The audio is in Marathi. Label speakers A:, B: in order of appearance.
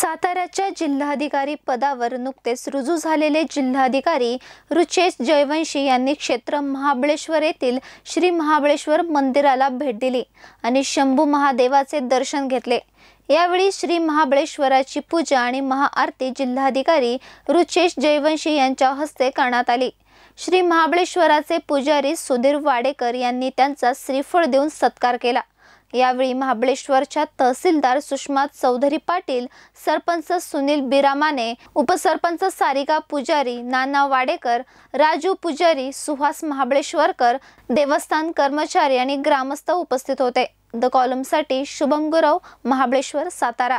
A: साताऱ्याच्या जिल्हाधिकारी पदावर नुकतेच रुजू झालेले जिल्हाधिकारी रुचेश जयवंशी यांनी क्षेत्र महाबळेश्वर येथील श्री महाबळेश्वर मंदिराला भेट दिली आणि शंभू महादेवाचे दर्शन घेतले यावेळी श्री महाबळेश्वराची पूजा आणि महाआरती जिल्हाधिकारी रुचेश जयवंशी यांच्या हस्ते करण्यात आली श्री महाबळेश्वराचे पुजारी सुधीर वाडेकर यांनी त्यांचा श्रीफळ देऊन सत्कार केला यावेळी महाबळेश्वरच्या तहसीलदार सुषमा चौधरी पाटील सरपंच सुनील बिरामाने उपसरपंच सारिका पुजारी नाना वाडेकर राजू पुजारी सुहास महाबळेश्वरकर देवस्थान कर्मचारी आणि ग्रामस्थ उपस्थित होते द कॉलमसाठी शुभम गुरव महाबळेश्वर सातारा